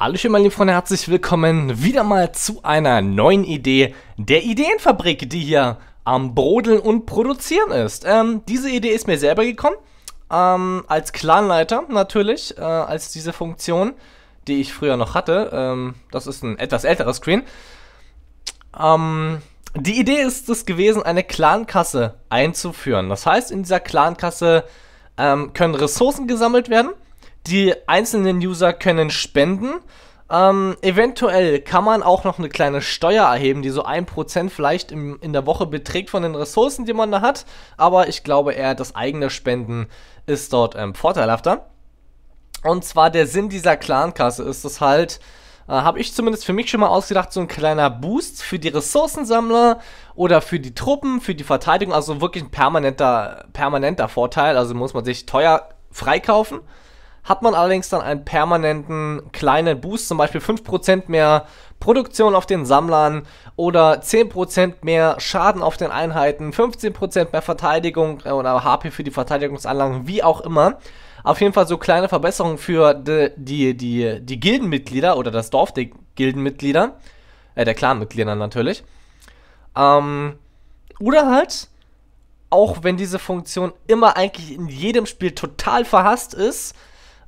Hallo schön, meine lieben Freunde, herzlich willkommen wieder mal zu einer neuen Idee der Ideenfabrik, die hier am Brodeln und Produzieren ist. Ähm, diese Idee ist mir selber gekommen, ähm, als Clanleiter natürlich, äh, als diese Funktion, die ich früher noch hatte. Ähm, das ist ein etwas älterer Screen. Ähm, die Idee ist es gewesen, eine Clankasse einzuführen. Das heißt, in dieser Clankasse ähm, können Ressourcen gesammelt werden – die einzelnen User können spenden. Ähm, eventuell kann man auch noch eine kleine Steuer erheben, die so 1% vielleicht im, in der Woche beträgt von den Ressourcen, die man da hat. Aber ich glaube eher, das eigene Spenden ist dort ähm, vorteilhafter. Und zwar der Sinn dieser Clankasse ist es halt, äh, habe ich zumindest für mich schon mal ausgedacht, so ein kleiner Boost für die Ressourcensammler oder für die Truppen, für die Verteidigung. Also wirklich ein permanenter, permanenter Vorteil. Also muss man sich teuer freikaufen hat man allerdings dann einen permanenten kleinen Boost, zum Beispiel 5% mehr Produktion auf den Sammlern oder 10% mehr Schaden auf den Einheiten, 15% mehr Verteidigung äh, oder HP für die Verteidigungsanlagen, wie auch immer. Auf jeden Fall so kleine Verbesserungen für die, die, die, die Gildenmitglieder oder das Dorf der Gildenmitglieder, äh, der Clanmitglieder natürlich. Ähm, oder halt, auch wenn diese Funktion immer eigentlich in jedem Spiel total verhasst ist,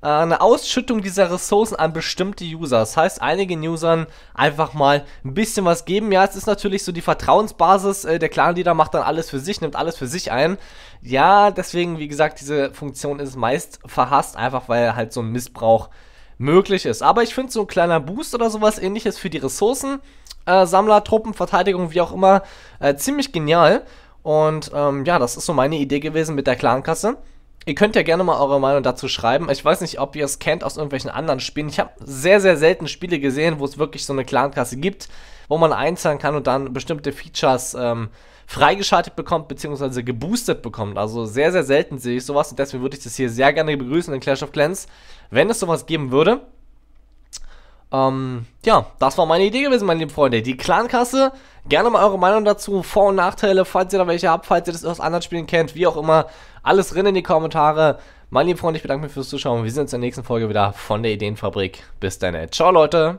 äh, eine Ausschüttung dieser Ressourcen an bestimmte User. Das heißt, einigen Usern einfach mal ein bisschen was geben. Ja, es ist natürlich so die Vertrauensbasis. Äh, der Clan-Leader macht dann alles für sich, nimmt alles für sich ein. Ja, deswegen, wie gesagt, diese Funktion ist meist verhasst, einfach weil halt so ein Missbrauch möglich ist. Aber ich finde so ein kleiner Boost oder sowas ähnliches für die Ressourcen, äh, Sammler, Truppen, Verteidigung, wie auch immer, äh, ziemlich genial. Und ähm, ja, das ist so meine Idee gewesen mit der Clankasse. Ihr könnt ja gerne mal eure Meinung dazu schreiben. Ich weiß nicht, ob ihr es kennt aus irgendwelchen anderen Spielen. Ich habe sehr, sehr selten Spiele gesehen, wo es wirklich so eine Clankasse gibt, wo man einzahlen kann und dann bestimmte Features ähm, freigeschaltet bekommt, beziehungsweise geboostet bekommt. Also sehr, sehr selten sehe ich sowas und deswegen würde ich das hier sehr gerne begrüßen in Clash of Clans, wenn es sowas geben würde. Ähm, ja, das war meine Idee gewesen, meine lieben Freunde. Die Clankasse, gerne mal eure Meinung dazu, Vor- und Nachteile, falls ihr da welche habt, falls ihr das aus anderen Spielen kennt, wie auch immer. Alles rein in die Kommentare. Meine lieben Freunde, ich bedanke mich fürs Zuschauen. Wir sehen uns in der nächsten Folge wieder von der Ideenfabrik. Bis dann. Ciao, Leute.